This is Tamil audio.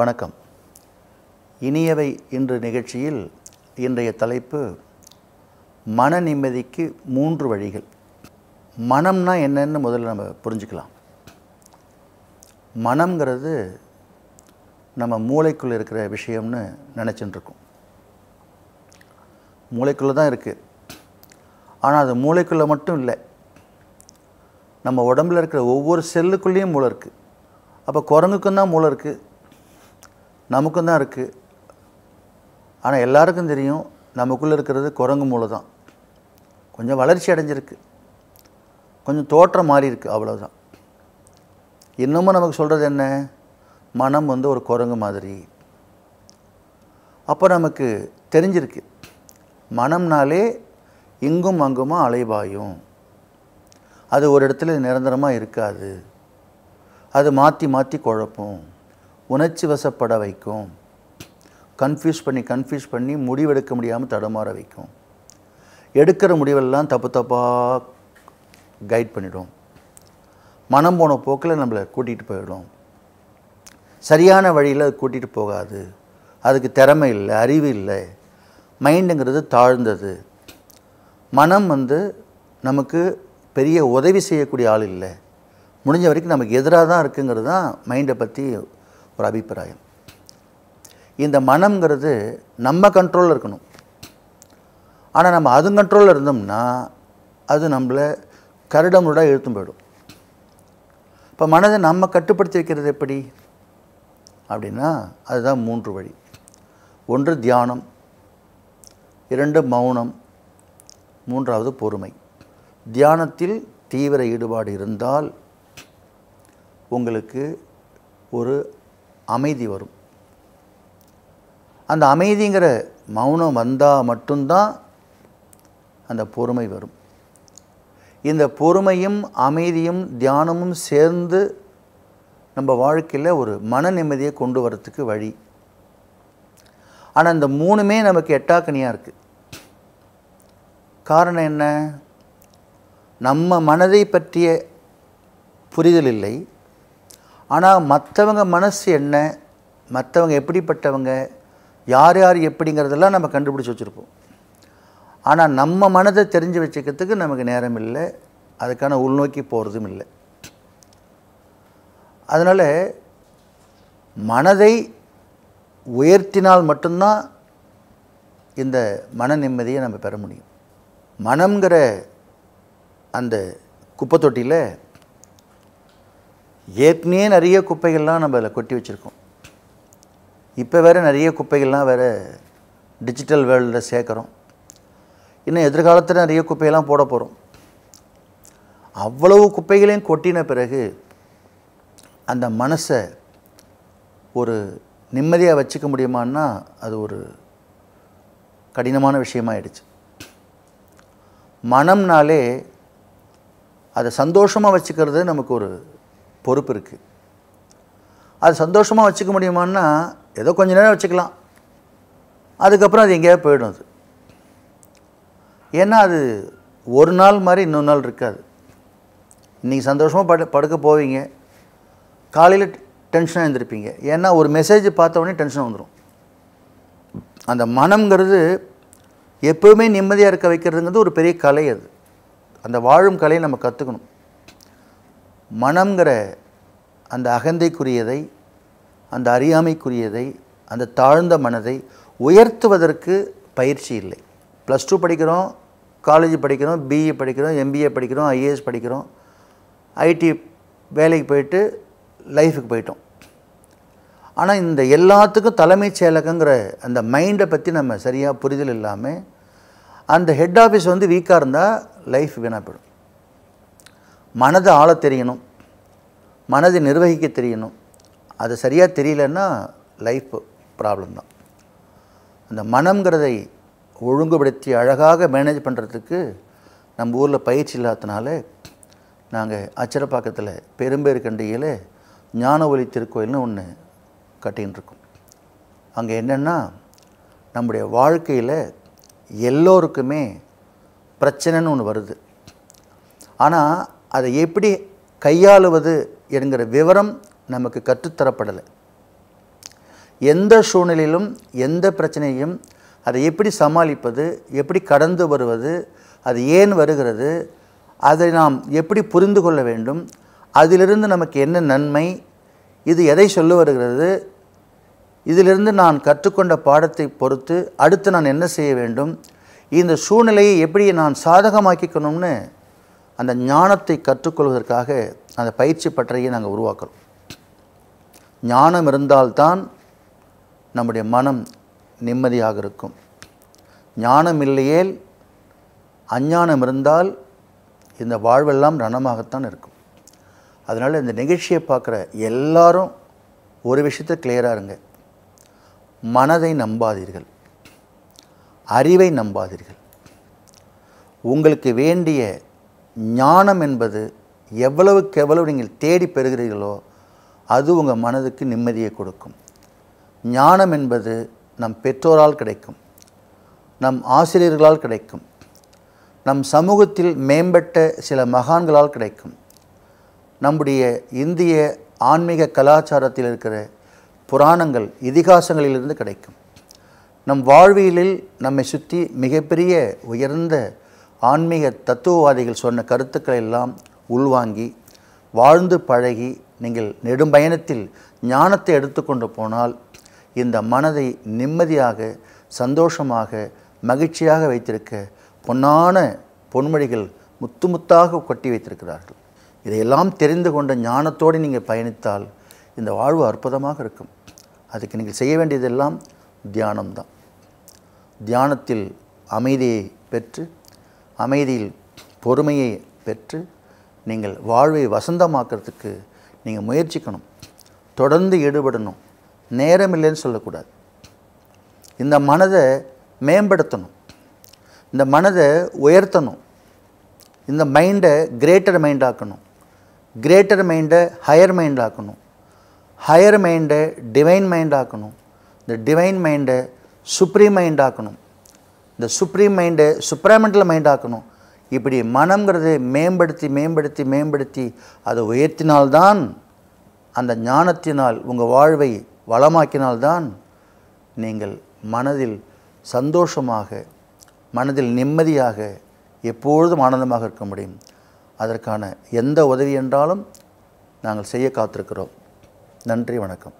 வணக்கம் இனியவை இன்று நிகழ்ச்சியில் இன்றைய தலைப்பு மன நிம்மதிக்கு மூன்று வழிகள் மனம்னா என்னன்னு முதல்ல நம்ம புரிஞ்சுக்கலாம் மனம்ங்கிறது நம்ம மூளைக்குள்ளே இருக்கிற விஷயம்னு நினச்சிட்டுருக்கோம் மூளைக்குள்ளே தான் இருக்குது ஆனால் அது மூளைக்குள்ளே மட்டும் இல்லை நம்ம உடம்பில் இருக்கிற ஒவ்வொரு செல்லுக்குள்ளேயும் மூளை இருக்குது அப்போ குரங்குக்கும் தான் மூளை இருக்குது நமக்கும் தான் இருக்குது ஆனால் எல்லாருக்கும் தெரியும் நமக்குள்ளே இருக்கிறது குரங்கு மூளை தான் கொஞ்சம் வளர்ச்சி அடைஞ்சிருக்கு கொஞ்சம் தோற்றம் மாறி இருக்குது அவ்வளோதான் இன்னமும் நமக்கு சொல்கிறது என்ன மனம் வந்து ஒரு குரங்கு மாதிரி அப்போ நமக்கு தெரிஞ்சிருக்கு மனம்னாலே இங்கும் அங்குமா அலைவாயும் அது ஒரு இடத்துல நிரந்தரமாக இருக்காது அது மாற்றி மாற்றி குழப்பும் உணர்ச்சி வசப்பட வைக்கும் கன்ஃபியூஸ் பண்ணி கன்ஃபியூஸ் பண்ணி முடிவெடுக்க முடியாமல் தடுமாற வைக்கும் எடுக்கிற முடிவெல்லாம் தப்பு தப்பாக கைட் பண்ணிடும் மனம் போன போக்கில் நம்மளை கூட்டிகிட்டு போயிடும் சரியான வழியில் அது கூட்டிகிட்டு போகாது அதுக்கு திறமை இல்லை அறிவு இல்லை மைண்டுங்கிறது தாழ்ந்தது மனம் வந்து நமக்கு பெரிய உதவி செய்யக்கூடிய ஆள் இல்லை முடிஞ்ச வரைக்கும் நமக்கு எதிராக தான் இருக்குங்கிறது தான் மைண்டை பற்றி ஒரு அபிப்பிராயம் இந்த மனம்ங்கிறது நம்ம கண்ட்ரோலில் இருக்கணும் ஆனால் நம்ம அது கண்ட்ரோலில் இருந்தோம்னா அது நம்மளை கருடமுருடாக இழுத்து போயிடும் இப்போ மனதை நம்ம கட்டுப்படுத்தி வைக்கிறது எப்படி அப்படின்னா அதுதான் மூன்று வழி ஒன்று தியானம் இரண்டு மௌனம் மூன்றாவது பொறுமை தியானத்தில் தீவிர ஈடுபாடு இருந்தால் உங்களுக்கு ஒரு அமைதி வரும் அந்த அமைதிங்கிற மௌனம் வந்தால் மட்டும்தான் அந்த பொறுமை வரும் இந்த பொறுமையும் அமைதியும் தியானமும் சேர்ந்து நம்ம வாழ்க்கையில் ஒரு மன நிம்மதியை கொண்டு வரத்துக்கு வழி ஆனால் இந்த மூணுமே நமக்கு எட்டாக்கனியாக இருக்குது காரணம் என்ன நம்ம மனதை பற்றிய புரிதல் இல்லை ஆனால் மற்றவங்க மனசு என்ன மற்றவங்க எப்படிப்பட்டவங்க யார் யார் எப்படிங்கிறதெல்லாம் நம்ம கண்டுபிடிச்சி வச்சுருப்போம் ஆனால் நம்ம மனதை தெரிஞ்சு வச்சுக்கிறதுக்கு நமக்கு நேரம் இல்லை அதுக்கான உள்நோக்கி போகிறதும் இல்லை அதனால் மனதை உயர்த்தினால் மட்டும்தான் இந்த மன நிம்மதியை நம்ம பெற முடியும் மனம்ங்கிற அந்த குப்பை தொட்டியில் ஏற்கனவே நிறைய குப்பைகள்லாம் நம்ம அதில் கொட்டி வச்சுருக்கோம் இப்போ வேறு நிறைய குப்பைகள்லாம் வேறு டிஜிட்டல் வேர்ல்டில் சேர்க்குறோம் இன்னும் எதிர்காலத்தில் நிறைய குப்பையெல்லாம் போட போகிறோம் அவ்வளவு குப்பைகளையும் கொட்டின பிறகு அந்த மனசை ஒரு நிம்மதியாக வச்சுக்க முடியுமான்னா அது ஒரு கடினமான விஷயமாயிடுச்சு மனம்னாலே அதை சந்தோஷமாக வச்சுக்கிறது நமக்கு ஒரு பொறுப்பு இருக்குது அது சந்தோஷமாக வச்சுக்க முடியுமான்னா ஏதோ கொஞ்சம் நேரம் வச்சுக்கலாம் அதுக்கப்புறம் அது எங்கேயாவது போயிடும் அது ஏன்னா அது ஒரு நாள் மாதிரி இன்னொரு நாள் இருக்காது நீங்கள் சந்தோஷமாக படு படுக்க போவீங்க காலையில் டென்ஷனாக எழுந்திருப்பீங்க ஏன்னா ஒரு மெசேஜ் பார்த்த உடனே டென்ஷன் வந்துடும் அந்த மனம்ங்கிறது எப்போவுமே நிம்மதியாக இருக்க வைக்கிறதுங்கிறது ஒரு பெரிய கலை அது அந்த வாழும் கலையை நம்ம கற்றுக்கணும் மனம்ங்கிற அந்த அகந்தைக்குரியதை அந்த அறியாமைக்குரியதை அந்த தாழ்ந்த மனதை உயர்த்துவதற்கு பயிற்சி இல்லை ப்ளஸ் டூ படிக்கிறோம் காலேஜ் படிக்கிறோம் பிஏ e படிக்கிறோம் எம்பிஏ படிக்கிறோம் ஐஏஎஸ் படிக்கிறோம் ஐடி வேலைக்கு போயிட்டு லைஃபுக்கு போயிட்டோம் ஆனால் இந்த எல்லாத்துக்கும் தலைமைச் செயலகங்கிற அந்த மைண்டை பற்றி நம்ம சரியாக புரிதல் இல்லாமல் அந்த ஹெட் ஆஃபீஸ் வந்து வீக்காக இருந்தால் லைஃப் வீணாக போயிடும் மனதை ஆள தெரியணும் மனதை நிர்வகிக்க தெரியணும் அது சரியாக தெரியலன்னா லைஃப் ப்ராப்ளம் தான் அந்த மனம்ங்கிறதை ஒழுங்குபடுத்தி அழகாக மேனேஜ் பண்ணுறதுக்கு நம்ம ஊரில் பயிற்சி இல்லாதனால நாங்கள் அச்சரப்பாக்கத்தில் பெரும்பேற்கண்டியில் ஞான ஒலி திருக்கோயில்னு ஒன்று கட்டின்னு இருக்கோம் அங்கே என்னென்னா நம்முடைய வாழ்க்கையில் எல்லோருக்குமே பிரச்சனைன்னு ஒன்று வருது ஆனால் அதை எப்படி கையாளுவது என்கிற விவரம் நமக்கு கற்றுத்தரப்படலை எந்த சூழ்நிலையிலும் எந்த பிரச்சனையும் அதை எப்படி சமாளிப்பது எப்படி கடந்து வருவது அது ஏன் வருகிறது அதை நாம் எப்படி புரிந்து கொள்ள வேண்டும் அதிலிருந்து நமக்கு என்ன நன்மை இது எதை சொல்ல வருகிறது இதிலிருந்து நான் கற்றுக்கொண்ட பாடத்தை பொறுத்து அடுத்து நான் என்ன செய்ய வேண்டும் இந்த சூழ்நிலையை எப்படி நான் சாதகமாக்கிக்கணும்னு அந்த ஞானத்தை கற்றுக்கொள்வதற்காக அந்த பயிற்சி பற்றையை நாங்கள் உருவாக்குறோம் ஞானம் இருந்தால்தான் நம்முடைய மனம் நிம்மதியாக இருக்கும் ஞானம் இல்லையேல் அஞ்ஞானம் இருந்தால் இந்த வாழ்வெல்லாம் ரணமாகத்தான் இருக்கும் அதனால் இந்த நிகழ்ச்சியை பார்க்குற எல்லாரும் ஒரு விஷயத்தை கிளியராக இருங்க மனதை நம்பாதீர்கள் அறிவை நம்பாதீர்கள் உங்களுக்கு வேண்டிய ஞானம் என்பது எவ்வளவுக்கு எவ்வளவு நீங்கள் தேடி பெறுகிறீர்களோ அது உங்கள் மனதுக்கு நிம்மதியை கொடுக்கும் ஞானம் என்பது நம் பெற்றோரால் கிடைக்கும் நம் ஆசிரியர்களால் கிடைக்கும் நம் சமூகத்தில் மேம்பட்ட சில மகான்களால் கிடைக்கும் நம்முடைய இந்திய ஆன்மீக கலாச்சாரத்தில் இருக்கிற புராணங்கள் இதிகாசங்களிலிருந்து கிடைக்கும் நம் வாழ்வியலில் நம்மை சுற்றி மிகப்பெரிய உயர்ந்த ஆன்மீக தத்துவவாதிகள் சொன்ன கருத்துக்களை எல்லாம் உள்வாங்கி வாழ்ந்து பழகி நீங்கள் நெடும் பயணத்தில் ஞானத்தை எடுத்துக்கொண்டு போனால் இந்த மனதை நிம்மதியாக சந்தோஷமாக மகிழ்ச்சியாக வைத்திருக்க பொன்னான பொன்மொழிகள் முத்து முத்தாக கொட்டி வைத்திருக்கிறார்கள் இதையெல்லாம் தெரிந்து கொண்ட ஞானத்தோடு நீங்கள் பயணித்தால் இந்த வாழ்வு அற்புதமாக இருக்கும் அதுக்கு நீங்கள் செய்ய வேண்டியதெல்லாம் தியானம்தான் தியானத்தில் அமைதியை பெற்று அமைதியில் பொறுமையை பெற்று நீங்கள் வாழ்வை வசந்தமாக்கிறதுக்கு நீங்கள் முயற்சிக்கணும் தொடர்ந்து ஈடுபடணும் நேரம் இல்லைன்னு சொல்லக்கூடாது இந்த மனதை மேம்படுத்தணும் இந்த மனதை உயர்த்தணும் இந்த மைண்டை கிரேட்டர் மைண்டாக்கணும் கிரேட்டர் மைண்டை ஹையர் மைண்டாக்கணும் ஹையர் மைண்டை டிவைன் மைண்டாக்கணும் இந்த டிவைன் மைண்டை சுப்ரீம் மைண்டாக்கணும் இந்த சுப்ரீம் மைண்டை மைண்ட் மைண்டாக்கணும் இப்படி மனம்ங்கிறதை மேம்படுத்தி மேம்படுத்தி மேம்படுத்தி அதை உயர்த்தினால்தான் அந்த ஞானத்தினால் உங்கள் வாழ்வை வளமாக்கினால்தான் நீங்கள் மனதில் சந்தோஷமாக மனதில் நிம்மதியாக எப்பொழுதும் ஆனந்தமாக இருக்க முடியும் அதற்கான எந்த உதவி என்றாலும் நாங்கள் செய்ய காத்திருக்கிறோம் நன்றி வணக்கம்